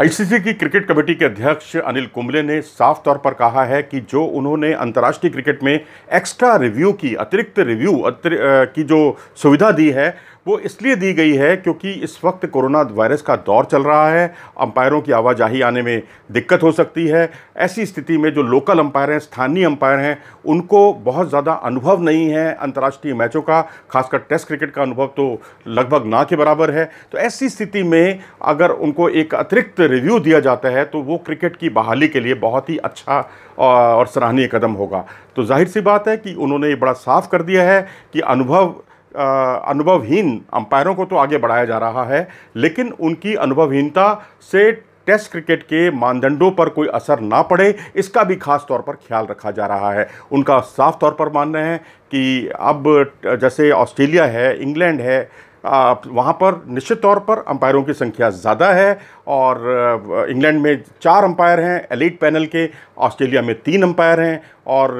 ICC की cricket committee के अध्यक्ष अनिल कुंबले ने साफ तौर पर कहा है कि जो उन्होंने अंतर्राष्ट्रीय क्रिकेट में एक्स्ट्रा रिव्यू की अतिरिक्त रिव्यू अतिर, की जो सुविधा दी है वो इसलिए दी गई है क्योंकि इस वक्त कोरोना वायरस का दौर चल रहा है अंपायरों की आवाजाही आने में दिक्कत हो सकती है ऐसी स्थिति में जो लोकल अंपायर हैं स्थानीय अंपायर हैं उनको बहुत ज़्यादा अनुभव नहीं है अंतर्राष्ट्रीय मैचों का खासकर टेस्ट क्रिकेट का अनुभव तो लगभग ना के बराबर है तो ऐसी स्थिति में अगर उनको एक अतिरिक्त रिव्यू दिया जाता है तो वो क्रिकेट की बहाली के लिए बहुत ही अच्छा और सराहनीय कदम होगा तो जाहिर सी बात है कि उन्होंने ये बड़ा साफ कर दिया है कि अनुभव अनुभवहीन अंपायरों को तो आगे बढ़ाया जा रहा है लेकिन उनकी अनुभवहीनता से टेस्ट क्रिकेट के मानदंडों पर कोई असर ना पड़े इसका भी खास तौर पर ख्याल रखा जा रहा है उनका साफ तौर पर मानना है कि अब जैसे ऑस्ट्रेलिया है इंग्लैंड है वहाँ पर निश्चित तौर पर अंपायरों की संख्या ज़्यादा है और इंग्लैंड में चार अंपायर हैं एलिट पैनल के ऑस्ट्रेलिया में तीन अंपायर हैं और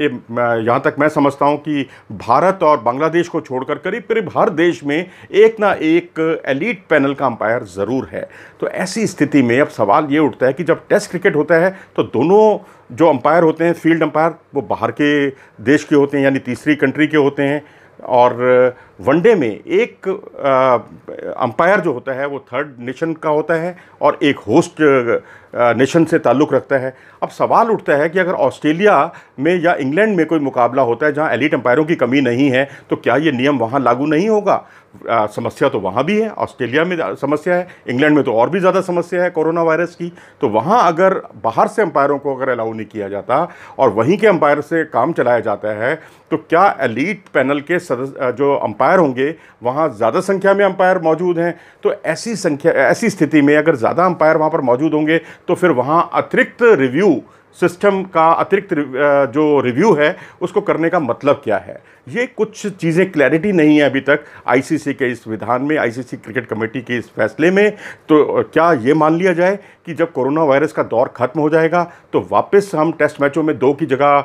ये यहाँ तक मैं समझता हूँ कि भारत और बांग्लादेश को छोड़कर करीब करीब हर देश में एक ना एक एलिट पैनल का अंपायर ज़रूर है तो ऐसी स्थिति में अब सवाल ये उठता है कि जब टेस्ट क्रिकेट होता है तो दोनों जो अंपायर होते हैं फील्ड अंपायर वो बाहर के देश के होते हैं यानी तीसरी कंट्री के होते हैं और वनडे में एक अंपायर जो होता है वो थर्ड नेशन का होता है और एक होस्ट नेशन से ताल्लुक़ रखता है अब सवाल उठता है कि अगर ऑस्ट्रेलिया में या इंग्लैंड में कोई मुकाबला होता है जहां एलिट अंपायरों की कमी नहीं है तो क्या ये नियम वहां लागू नहीं होगा आ, समस्या तो वहाँ भी है ऑस्ट्रेलिया में समस्या है इंग्लैंड में तो और भी ज़्यादा समस्या है कोरोना वायरस की तो वहाँ अगर बाहर से अंपायरों को अगर अलाउ नहीं किया जाता और वहीं के अंपायर से काम चलाया जाता है तो क्या एलीट पैनल के सदस्य जो अंपायर होंगे वहाँ ज़्यादा संख्या में अंपायर मौजूद हैं तो ऐसी संख्या ऐसी स्थिति में अगर ज़्यादा अंपायर वहाँ पर मौजूद होंगे तो फिर वहाँ अतिरिक्त रिव्यू सिस्टम का अतिरिक्त जो रिव्यू है उसको करने का मतलब क्या है ये कुछ चीज़ें क्लैरिटी नहीं है अभी तक आईसीसी के इस विधान में आईसीसी क्रिकेट कमेटी के इस फैसले में तो क्या ये मान लिया जाए कि जब कोरोना वायरस का दौर ख़त्म हो जाएगा तो वापस हम टेस्ट मैचों में दो की जगह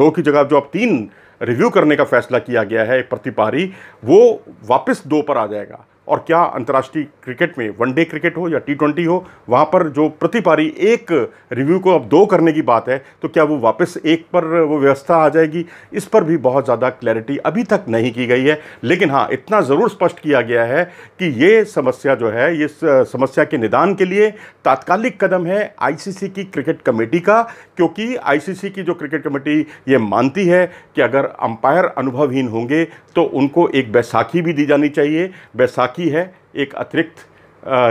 दो की जगह जो अब तीन रिव्यू करने का फैसला किया गया है एक प्रतिपारी वो वापस दो पर आ जाएगा और क्या अंतर्राष्ट्रीय क्रिकेट में वनडे क्रिकेट हो या टी ट्वेंटी हो वहाँ पर जो प्रति पारी एक रिव्यू को अब दो करने की बात है तो क्या वो वापस एक पर वो व्यवस्था आ जाएगी इस पर भी बहुत ज़्यादा क्लैरिटी अभी तक नहीं की गई है लेकिन हाँ इतना ज़रूर स्पष्ट किया गया है कि ये समस्या जो है ये समस्या के निदान के लिए तात्कालिक कदम है आई की क्रिकेट कमेटी का क्योंकि आई की जो क्रिकेट कमेटी ये मानती है कि अगर अंपायर अनुभवहीन होंगे तो उनको एक बैसाखी भी दी जानी चाहिए बैसाखी बाकी है एक अतिरिक्त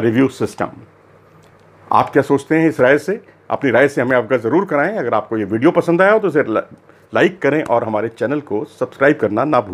रिव्यू सिस्टम आप क्या सोचते हैं इस राय से अपनी राय से हमें अवगत ज़रूर कराएं अगर आपको ये वीडियो पसंद आया हो तो इसे लाइक करें और हमारे चैनल को सब्सक्राइब करना ना भूलें